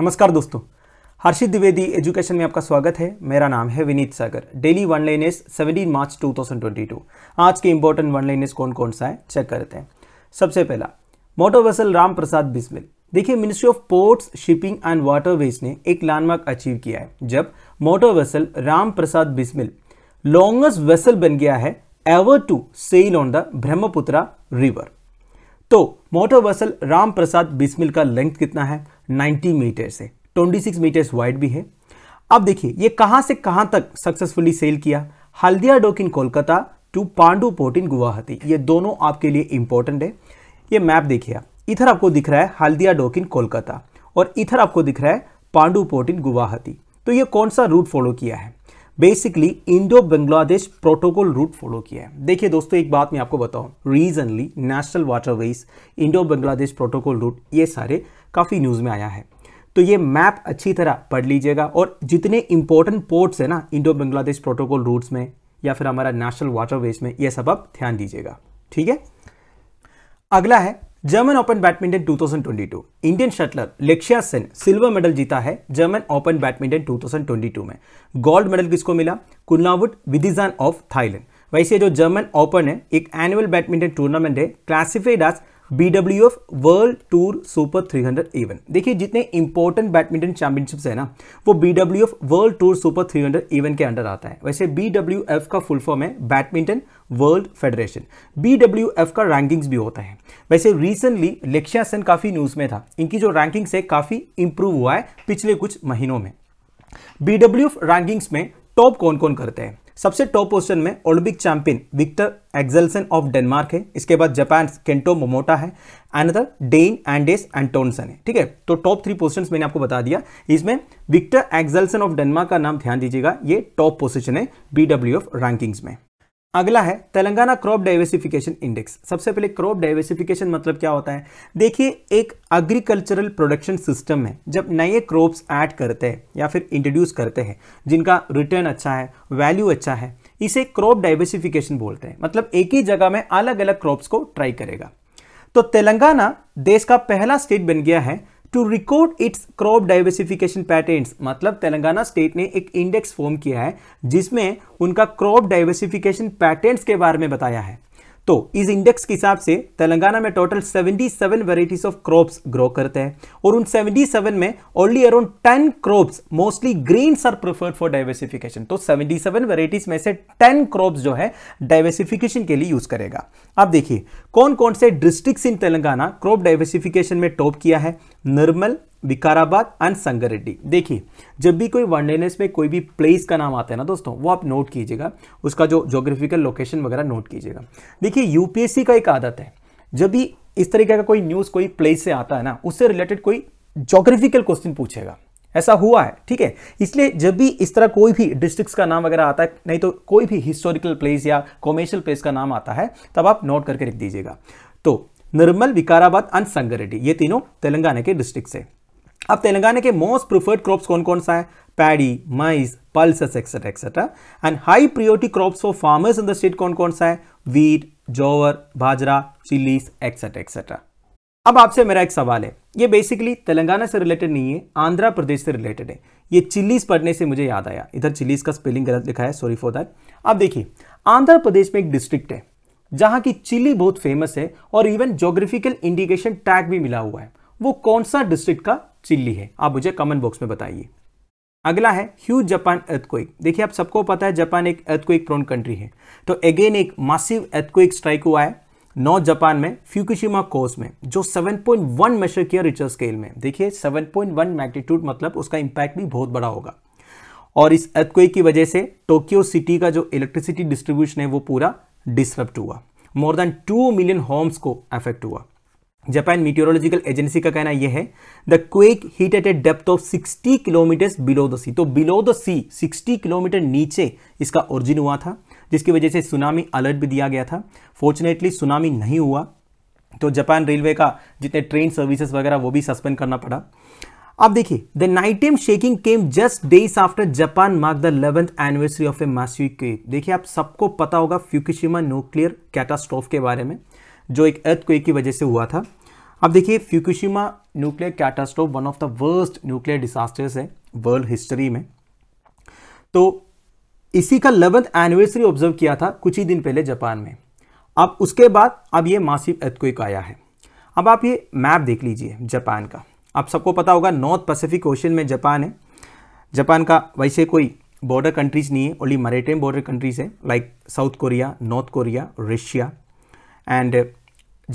नमस्कार दोस्तों हर्षित द्विवेदी एजुकेशन में आपका स्वागत है मेरा नाम है Vineet Sagar daily one liners seventeen March 2022 आज के इंपॉर्टेंट वन लाइनेस कौन कौन सा है चेक करते हैं सबसे पहला मोटो वेसल राम प्रसाद बिस्मिल देखिए ministry of ports shipping and waterways ने एक लैंडमार्क अचीव किया है जब motor vessel Ram Prasad Bismil longest vessel बन गया है ever to sail on the Brahmaputra river तो मोटो वेसल राम प्रसाद बिस्मिल का लेंथ कितना है 90 मीटर से 26 मीटर्स वाइड भी है अब देखिए ये कहां से कहां तक सक्सेसफुली सेल किया Haldia dock in Kolkata to Pandu port in Guwahati ये दोनों आपके लिए इंपॉर्टेंट है ये मैप देखिए आप इधर आपको दिख रहा है हल्दिया डॉक इन कोलकाता और इधर आपको दिख रहा है पांडू पोर्ट इन गुवाहाटी तो ये कौन सा रूट फॉलो किया है basically Indo Bangladesh protocol route follow किया है देखिए दोस्तों एक बात मैं आपको बताऊं regionally national waterways Indo Bangladesh protocol route ये सारे काफ़ी न्यूज़ में आया है तो ये मैप अच्छी तरह पढ़ लीजिएगा और जितने इंपॉर्टेंट पोर्ट्स हैं ना इंडो बांग्लादेश प्रोटोकॉल रूट्स में या फिर हमारा नेशनल वाटरवेज में ये सब आप ध्यान दीजिएगा ठीक है अगला है German open badminton 2022 Indian shuttler Lakshya Sen silver medal जीता है जर्मन ओपन बैडमिंटन 2022 में गोल्ड मेडल किसको मिला कुल्लावुड विदिजान ऑफ थाईलैंड वैसे जो जर्मन ओपन है एक एनुअल बैडमिंटन टूर्नामेंट है classified as B W F world tour super 300 event देखिए जितने इंपॉर्टेंट बैडमिंटन चैंपियनशिप्स है ना वो B W F world tour super 300 event के अंडर आता है वैसे बी डब्ल्यू एफ का फुल फॉर्म है badminton world federation B W F का रैंकिंग्स भी होता है वैसे रिसेंटली लेक्शा सेन काफ़ी न्यूज़ में था इनकी जो रैंकिंग्स है काफ़ी इंप्रूव हुआ है पिछले कुछ महीनों में बी डब्ल्यू एफ रैंकिंग्स में टॉप कौन कौन करते हैं सबसे टॉप पोजिशन में Olympic champion Viktor Axelsen of Denmark है इसके बाद जापान केंटो मोमोटा है एनदर डेन एंडेस एंटोनसन है ठीक है तो टॉप थ्री पोजिशन मैंने आपको बता दिया इसमें विक्टर एक्सेलसन ऑफ डेनमार्क का नाम ध्यान दीजिएगा ये टॉप पोजिशन है बी रैंकिंग्स में अगला है तेलंगाना क्रॉप डाइवर्सिफिकेशन इंडेक्स सबसे पहले क्रॉप डाइवर्सिफिकेशन मतलब क्या होता है देखिए एक एग्रीकल्चरल प्रोडक्शन सिस्टम है जब नए क्रॉप्स ऐड करते हैं या फिर इंट्रोड्यूस करते हैं जिनका रिटर्न अच्छा है वैल्यू अच्छा है इसे क्रॉप डाइवर्सिफिकेशन बोलते हैं मतलब एक ही जगह में अलग अलग क्रॉप्स को ट्राई करेगा तो तेलंगाना देश का पहला स्टेट बन गया है to record its crop diversification patterns मतलब तेलंगाना स्टेट ने एक इंडेक्स फॉर्म किया है जिसमें उनका क्रॉप डाइवर्सिफिकेशन पैटर्न्स के बारे में बताया है तो इस इंडेक्स के हिसाब से तेलंगाना में total 77 varieties of crops grow करते हैं और उन 77 में only around 10 crops mostly greens are preferred for diversification तो 77 वैरायटीज में से 10 क्रॉप्स जो है डाइवर्सिफिकेशन के लिए यूज करेगा अब देखिए कौन कौन से district in Telangana crop diversification में टॉप किया है निर्मल विकाराबाद एंड संगरेड्डी देखिए जब भी कोई वनडेनेस में कोई भी प्लेस का नाम आता है ना दोस्तों वो आप नोट कीजिएगा उसका जो जोग्राफिकल लोकेशन वगैरह नोट कीजिएगा देखिए यूपीएससी का एक आदत है जब भी इस तरीके का कोई न्यूज़ कोई प्लेस से आता है ना उससे रिलेटेड कोई जोग्राफिकल क्वेश्चन पूछेगा ऐसा हुआ है ठीक है इसलिए जब भी इस तरह कोई भी डिस्ट्रिक्ट्स का नाम वगैरह आता है नहीं तो कोई भी हिस्टोरिकल प्लेस या कॉमर्शियल प्लेस का नाम आता है तब आप नोट करके रख दीजिएगा तो निर्मल विकाराबाद एंड संगरेड्डी ये तीनों तेलंगाना के डिस्ट्रिक्ट से अब तेलंगाना के मोस्ट प्रिफर्ड क्रॉप्स कौन कौन सा है paddy maize pulses etcetera etcetera and high priority crops for farmers in the state कौन कौन सा है वीट जोवर बाजरा चिल्लीस एक्सेट्रा एक्सेट्रा अब आपसे मेरा एक सवाल है ये बेसिकली तेलंगाना से रिलेटेड नहीं है आंध्र प्रदेश से रिलेटेड है ये चिल्लीस पढ़ने से मुझे याद आया इधर चिल्लीस का स्पेलिंग गलत लिखा है सॉरी फॉर दैट अब देखिए आंध्र प्रदेश में एक डिस्ट्रिक्ट है जहाँ की चिल्ली बहुत फेमस है और इवन जोग्राफिकल इंडिकेशन टैग भी मिला हुआ है वो कौन सा डिस्ट्रिक्ट का चिल्ली है आप मुझे कमेंट बॉक्स में बताइए अगला है ह्यूज जापान एर्थक्वेक देखिए आप सबको पता है जापान एक एर्थक्वेक प्रोन कंट्री है तो अगेन एक मासिव एर्थक्वेक स्ट्राइक हुआ है नॉर्थ जापान में फ्यूकुशिमा कोस में जो 7.1 पॉइंट वन मेशर किया रिचर स्केल में देखिए 7.1 पॉइंट वन मैग्नीट्यूड मतलब उसका इंपैक्ट भी बहुत बड़ा होगा और इस एर्थक्वेक की वजह से टोक्यो सिटी का जो इलेक्ट्रिसिटी डिस्ट्रीब्यूशन है वो पूरा डिस्टर्ब हुआ more than two million homes को अफेक्ट हुआ जापान मीटियोलॉजिकल एजेंसी का कहना यह है the quake hit at a depth of 60 kilometre below the sea तो बिलो द सी 60 किलोमीटर नीचे इसका ओरिजिन हुआ था जिसकी वजह से सुनामी अलर्ट भी दिया गया था फॉर्चुनेटली सुनामी नहीं हुआ तो जापान रेलवे का जितने ट्रेन सर्विसेज वगैरह वो भी सस्पेंड करना पड़ा अब देखिए the nighttime shaking came just days after Japan mark the eleventh anniversary of a massive quake देखिए आप सबको पता होगा फ्यूकिशिमा न्यूक्लियर कैटास्ट्रोफ के बारे में जो एक अर्थ क्वेक की वजह से हुआ था अब देखिए Fukushima nuclear catastrophe one of the worst nuclear disasters है वर्ल्ड हिस्ट्री में तो इसी का लेवंथ एनिवर्सरी ऑब्जर्व किया था कुछ ही दिन पहले जापान में अब उसके बाद अब ये मासिव एथक्विक आया है अब आप ये मैप देख लीजिए जापान का आप सबको पता होगा नॉर्थ पैसिफिक ओशन में जापान है जापान का वैसे कोई बॉर्डर कंट्रीज नहीं है ओनली मरेटाइम बॉर्डर कंट्रीज है like South Korea North Korea Russia and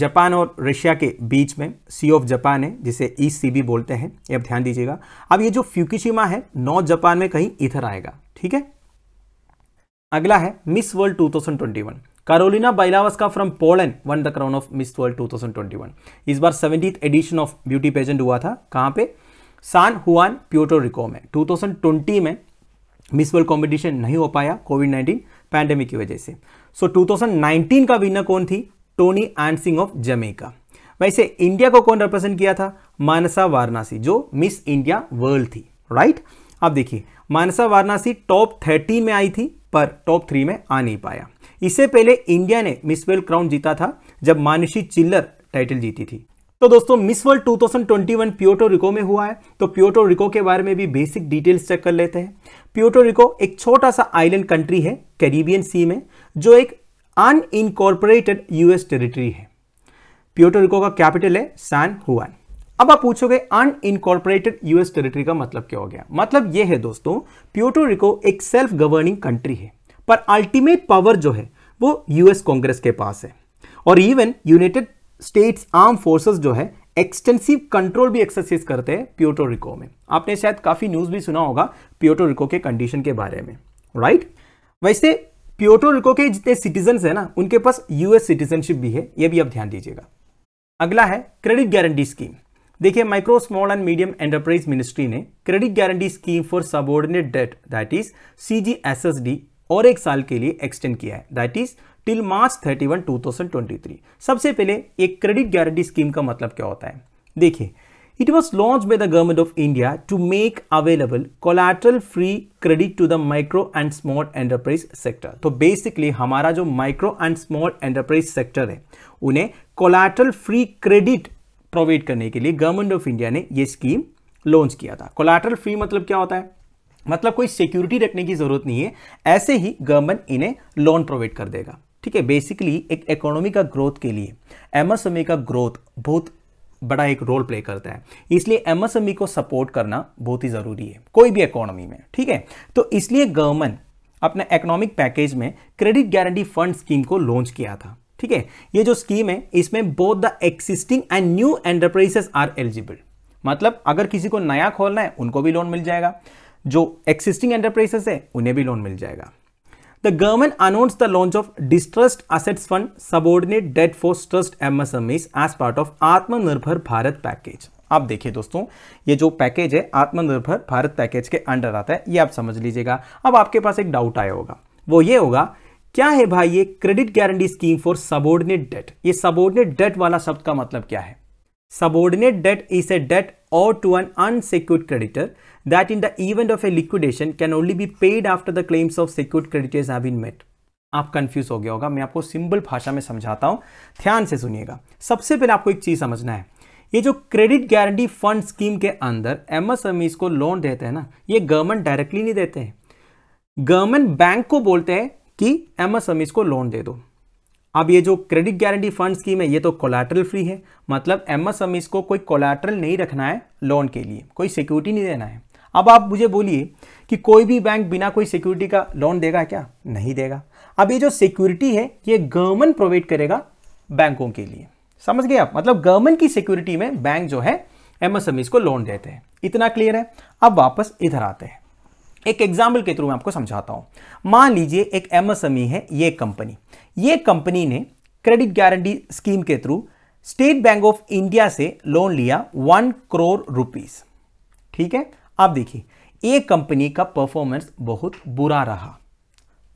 Japan और रशिया के बीच में सी ऑफ जापान है जिसे ईस्ट सी भी बोलते हैं ये अब ध्यान दीजिएगा अब ये जो फ्यूकिशिमा है नॉर्थ जापान में कहीं इधर आएगा ठीक है अगला है मिस वर्ल्ड 2021 कारोलिना बाइलावस का from Poland won the crown of Miss World 2021 इस बार seventy edition of beauty pageant हुआ था कहाँ पे सान हुआन प्योटो रिको में 2020 में मिस वर्ल्ड कॉम्पिटिशन नहीं हो पाया कोविड 19 पैंडेमिक की वजह से सो so, 2019 का विनर कौन थी टोनी एंडसिंग ऑफ जमेका वैसे इंडिया को कौन रिप्रेजेंट किया था मानसा वाराणसी जो मिस इंडिया वर्ल्ड थी राइट right? अब देखिए मानसा वाराणसी टॉप थर्टी में आई थी पर टॉप थ्री में आ नहीं पाया इससे पहले इंडिया ने मिस वर्ल्ड क्राउन जीता था जब मानुषी चिल्लर टाइटल जीती थी तो दोस्तों मिस वर्ल्ड 2021 थाउजेंड रिको में हुआ है तो प्योटो रिको के बारे में भी बेसिक डिटेल्स चेक कर लेते हैं प्योटो रिको एक छोटा सा आइलैंड कंट्री है कैरिबियन सी में जो एक अनइनकॉर्पोरेटेड यूएस टेरिटरी है प्योटोरिको का कैपिटल है सैन हुआन अब आप पूछोगे अनइनकॉर्पोरेटेड यूएस टेरिटरी का मतलब क्या हो गया मतलब यह है दोस्तों प्योटोरिको एक सेल्फ गवर्निंग कंट्री है पर अल्टीमेट पावर जो है वो यूएस कांग्रेस के पास है और even United States arm forces जो है एक्सटेंसिव कंट्रोल भी एक्सरसाइज करते हैं प्योटोरिको में आपने शायद काफी न्यूज भी सुना होगा प्योटोरिको के कंडीशन के बारे में राइट right? वैसे प्योटो रिको के जितने सिटीजन है ना उनके पास यूएस सिटीजनशिप भी है यह भी आप ध्यान दीजिएगा अगला है क्रेडिट गारंटी स्कीम देखिए micro small and medium enterprise ministry ने credit guarantee scheme for subordinate debt that is C और एक साल के लिए एक्सटेंड किया है दैट इज टिल मार्च 31 2023 सबसे पहले एक क्रेडिट गारंटी स्कीम का मतलब क्या होता है देखिए It was launched by the Government of India to make available collateral free credit to the micro and small enterprise sector. So basically hamara jo micro and small enterprise sector hai unhe collateral free credit provide karne ke liye government of India ne ye scheme launch kiya tha. Collateral free matlab kya hota hai? मतलब कोई security रखने की जरूरत नहीं है ऐसे ही government इन्हें लोन प्रोवाइड कर देगा ठीक है बेसिकली एक इकोनॉमी का ग्रोथ के लिए एमएसएमई का ग्रोथ बहुत बड़ा एक रोल प्ले करता है इसलिए एमएसएमई e को सपोर्ट करना बहुत ही ज़रूरी है कोई भी इकोनॉमी में ठीक है तो इसलिए गवर्नमेंट अपने इकोनॉमिक पैकेज में क्रेडिट गारंटी फंड स्कीम को लॉन्च किया था ठीक है ये जो स्कीम है इसमें both the existing and new enterprises are eligible मतलब अगर किसी को नया खोलना है उनको भी लोन मिल जाएगा जो एक्सिस्टिंग एंटरप्राइजेस है उन्हें भी लोन मिल जाएगा The government announced the launch of Distressed Assets Fund Subordinate Debt for Stressed MSMEs as part of आत्मनिर्भर भारत पैकेज आप देखिए दोस्तों ये जो पैकेज है आत्मनिर्भर भारत पैकेज के अंडर आता है ये आप समझ लीजिएगा अब आपके पास एक डाउट आया होगा वो ये होगा क्या है भाई ये credit guarantee scheme for subordinate debt ये सबोर्डिनेट डेट वाला शब्द का मतलब क्या है Subordinate debt is a debt owed to an unsecured creditor that in the event of a liquidation can only be paid after the claims of secured creditors have been met. आप confuse हो गया होगा मैं आपको simple भाषा में समझाता हूं ध्यान से सुनिएगा सबसे पहले आपको एक चीज समझना है ये जो क्रेडिट गारंटी फंड स्कीम के अंदर एमएसएमई को लोन देते हैं ना ये गवर्नमेंट डायरेक्टली नहीं देते हैं गवर्नमेंट बैंक को बोलते हैं कि एमएसएमई को लोन दे दो अब ये जो क्रेडिट गारंटी फंड स्कीम है ये तो कोलाटरल फ्री है मतलब एम एस एम को कोई कोलाटरल नहीं रखना है लोन के लिए कोई सिक्योरिटी नहीं देना है अब आप मुझे बोलिए कि कोई भी बैंक बिना कोई सिक्योरिटी का लोन देगा क्या नहीं देगा अब ये जो सिक्योरिटी है ये गवर्नमेंट प्रोवाइड करेगा बैंकों के लिए समझ गए आप मतलब गवर्नमेंट की सिक्योरिटी में बैंक जो है एमएसएमईज को लोन देते हैं इतना क्लियर है अब वापस इधर आते हैं एक एग्जाम्पल के थ्रू मैं आपको समझाता हूँ मान लीजिए एक एमएसएमई e है ये कंपनी ये कंपनी ने क्रेडिट गारंटी स्कीम के through State Bank of India से लोन लिया वन करोड़ रुपीस ठीक है आप देखिए ये कंपनी का परफॉर्मेंस बहुत बुरा रहा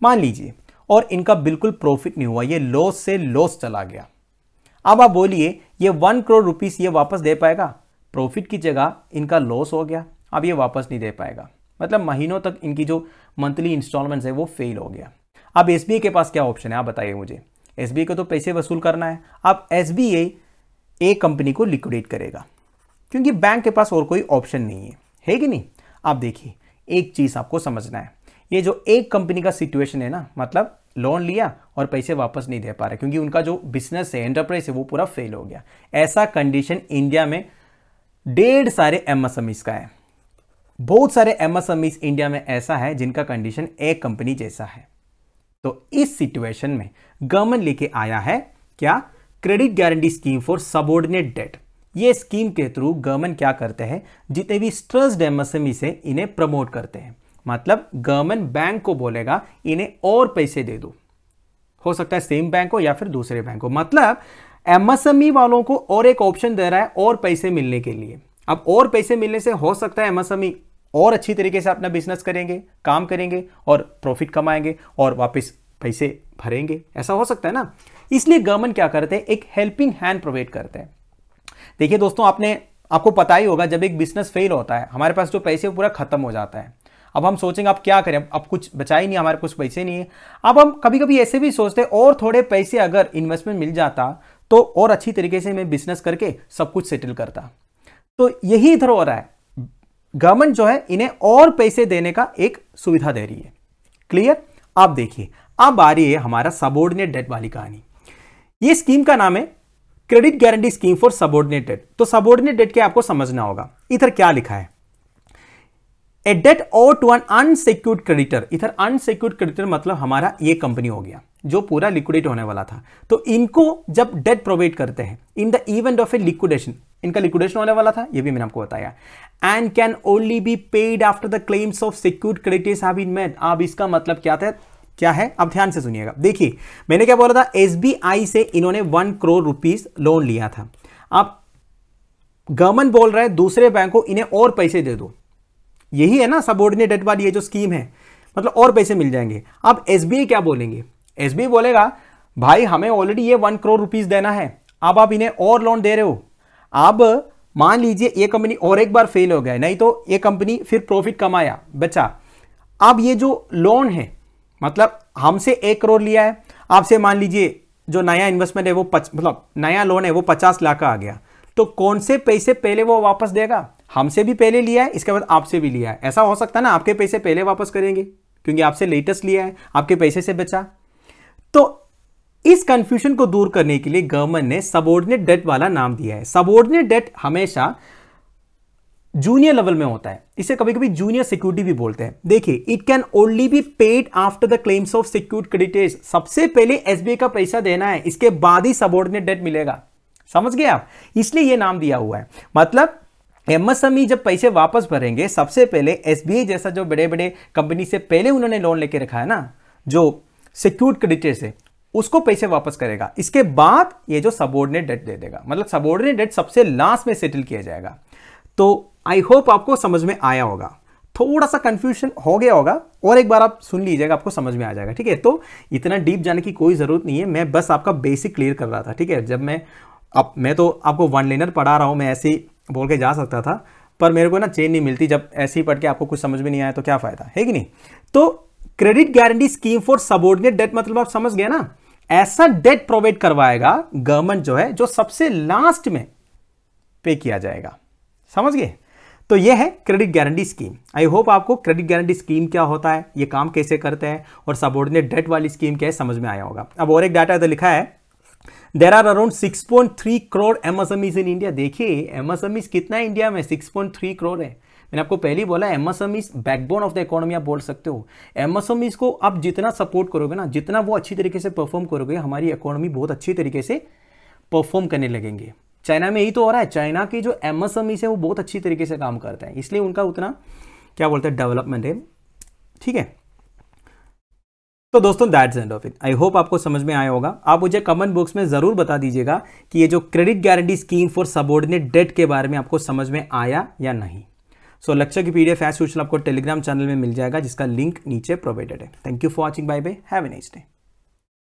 मान लीजिए और इनका बिल्कुल प्रॉफिट नहीं हुआ ये लॉस से लॉस चला गया अब आप बोलिए ये वन करोड़ रुपीस ये वापस दे पाएगा प्रॉफिट की जगह इनका लॉस हो गया अब ये वापस नहीं दे पाएगा मतलब महीनों तक इनकी जो मंथली इंस्टॉलमेंट्स है वो फेल हो गया अब एस के पास क्या ऑप्शन है आप बताइए मुझे एस को तो पैसे वसूल करना है अब एस ए कंपनी को लिक्विडेट करेगा क्योंकि बैंक के पास और कोई ऑप्शन नहीं है है कि नहीं आप देखिए एक चीज़ आपको समझना है ये जो एक कंपनी का सिचुएशन है ना मतलब लोन लिया और पैसे वापस नहीं दे पा रहे क्योंकि उनका जो बिजनेस है एंटरप्राइज है वो पूरा फेल हो गया ऐसा कंडीशन इंडिया में डेढ़ सारे एम का है बहुत सारे एमएसएमईज इंडिया में ऐसा है जिनका कंडीशन एक कंपनी जैसा है तो इस सिचुएशन में गवर्नमेंट लेके आया है क्या credit guarantee scheme for subordinate debt ये स्कीम के थ्रू गवर्नमेंट क्या करते हैं जितने भी स्ट्रेस्ड एमएसएमई से इन्हें प्रमोट करते हैं मतलब गवर्नमेंट बैंक को बोलेगा इन्हें और पैसे दे दो हो सकता है सेम बैंक हो या फिर दूसरे बैंक हो मतलब एमएसएमई e वालों को और एक ऑप्शन दे रहा है और पैसे मिलने के लिए अब और पैसे मिलने से हो सकता है एमएसएमई और अच्छी तरीके से अपना बिजनेस करेंगे काम करेंगे और प्रॉफिट कमाएंगे और वापस पैसे भरेंगे ऐसा हो सकता है ना इसलिए गवर्नमेंट क्या करते हैं एक हेल्पिंग हैंड प्रोवाइड करते हैं देखिए दोस्तों आपने आपको पता ही होगा जब एक बिजनेस फेल होता है हमारे पास जो पैसे पूरा खत्म हो जाता है अब हम सोचेंगे आप क्या करें अब कुछ बचा ही नहीं हमारे कुछ पैसे नहीं है अब हम कभी कभी ऐसे भी सोचते हैं और थोड़े पैसे अगर इन्वेस्टमेंट मिल जाता तो और अच्छी तरीके से मैं बिजनेस करके सब कुछ सेटल करता तो यही इधर हो रहा है गवर्नमेंट जो है इन्हें और पैसे देने का एक सुविधा दे रही है क्लियर आप देखिए अब आ रही है हमारा सबोर्डिनेट डेट वाली कहानी ये स्कीम का नाम है credit guarantee scheme for subordinate debt तो सबोर्डिनेट डेट के आपको समझना होगा इधर क्या लिखा है a debt owed to an unsecured creditor इधर अनसिक्योर्ड क्रेडिटर मतलब हमारा ये कंपनी हो गया जो पूरा लिक्विडेट होने वाला था तो इनको जब डेट प्रोवाइड करते हैं in the event of a liquidation इनका लिक्विडेशन होने वाला था ये भी मैंने आपको बताया and can only be paid after the claims of secured creditors have been made अब इसका मतलब क्या था क्या है अब ध्यान से सुनिएगा देखिए मैंने क्या बोला था एसबीआई से इन्होंने वन करोड़ रुपीस लोन लिया था अब गवर्नमेंट बोल रहा है दूसरे बैंक को इन्हें और पैसे दे दो यही है ना सबोर्डिनेटेड वाली ये जो स्कीम है मतलब और पैसे मिल जाएंगे अब एसबीआई क्या बोलेंगे एसबीआई बोलेगा भाई हमें ऑलरेडी ये वन करोड़ रुपीज देना है अब आप इन्हें और लोन दे रहे हो अब मान लीजिए ये कंपनी और एक बार फेल हो गया नहीं तो ये कंपनी फिर प्रॉफिट कमाया बचा अब ये जो लोन है मतलब हमसे एक करोड़ लिया है आपसे मान लीजिए जो नया इन्वेस्टमेंट है वो पच मतलब नया लोन है वो पचास लाख का आ गया तो कौन से पैसे पहले वो वापस देगा हमसे भी पहले लिया है इसके बाद आपसे भी लिया है ऐसा हो सकता है ना आपके पैसे पहले वापस करेंगे क्योंकि आपसे लेटेस्ट लिया है आपके पैसे से बचा तो इस कंफ्यूजन को दूर करने के लिए गवर्नमेंट ने सबोर्डिनेट डेट वाला नाम दिया है सबोर्डिनेट डेट हमेशा जूनियर लेवल में होता है इसे कभी कभी जूनियर सिक्योरिटी भी बोलते हैं देखिए it can only be paid after the claims of secured creditors सबसे पहले एसबीआई का पैसा देना है इसके बाद ही सबोर्डिनेट डेट मिलेगा समझ गए आप इसलिए यह नाम दिया हुआ है मतलब एमएसएमई e जब पैसे वापस भरेंगे सबसे पहले एसबीआई जैसा जो बड़े बड़े कंपनी से पहले उन्होंने लोन लेके रखा है ना जो सिक्योर्ड क्रेडिटेज है उसको पैसे वापस करेगा इसके बाद ये जो सबोर्डिनेट डेट दे देगा मतलब सबोर्डिनेट डेट सबसे लास्ट में सेटल किया जाएगा तो आई होप आपको समझ में आया होगा थोड़ा सा कंफ्यूजन हो गया होगा और एक बार आप सुन लीजिएगा आपको समझ में आ जाएगा ठीक है तो इतना डीप जाने की कोई ज़रूरत नहीं है मैं बस आपका बेसिक क्लियर कर रहा था ठीक है जब मैं अब मैं तो आपको वन लेनर पढ़ा रहा हूँ मैं ऐसे बोल के जा सकता था पर मेरे को ना चेन नहीं मिलती जब ऐसे ही पढ़ के आपको कुछ समझ में नहीं आया तो क्या फ़ायदा है कि नहीं तो credit guarantee scheme for subordinate debt मतलब आप समझ गए ना ऐसा डेट प्रोवाइड करवाएगा गवर्नमेंट जो है जो सबसे लास्ट में पे किया जाएगा समझ गए तो यह है credit guarantee scheme I hope आपको क्रेडिट गारंटी स्कीम क्या होता है ये काम कैसे करते हैं और सबोर्डिनेट डेट वाली स्कीम क्या है समझ में आया होगा अब और एक डाटा तो लिखा है there are around 6.3 crore MSMEs in India देखिए एमएसएमईज कितना है इंडिया में 6.3 करोड़ है मैंने आपको पहले ही बोला MSM is backbone of the economy आप बोल सकते हो एमएसएम को आप जितना सपोर्ट करोगे ना जितना वो अच्छी तरीके से परफॉर्म करोगे हमारी इकोनॉमी बहुत अच्छी तरीके से परफॉर्म करने लगेंगे चाइना में यही तो हो रहा है चाइना के जो एमएसएमईस है वो बहुत अच्छी तरीके से काम करते हैं इसलिए उनका उतना क्या बोलते हैं डेवलपमेंट है ठीक है तो दोस्तों that's end of it I hope आपको समझ में आया होगा आप मुझे कमेंट बॉक्स में ज़रूर बता दीजिएगा कि ये जो credit guarantee scheme for subordinate debt के बारे में आपको समझ में आया या नहीं सो लेक्चर की पीडीएफ एज यूजल आपको टेलीग्राम चैनल में मिल जाएगा जिसका लिंक नीचे प्रोवाइडेड है thank you for watching bye bye have a nice day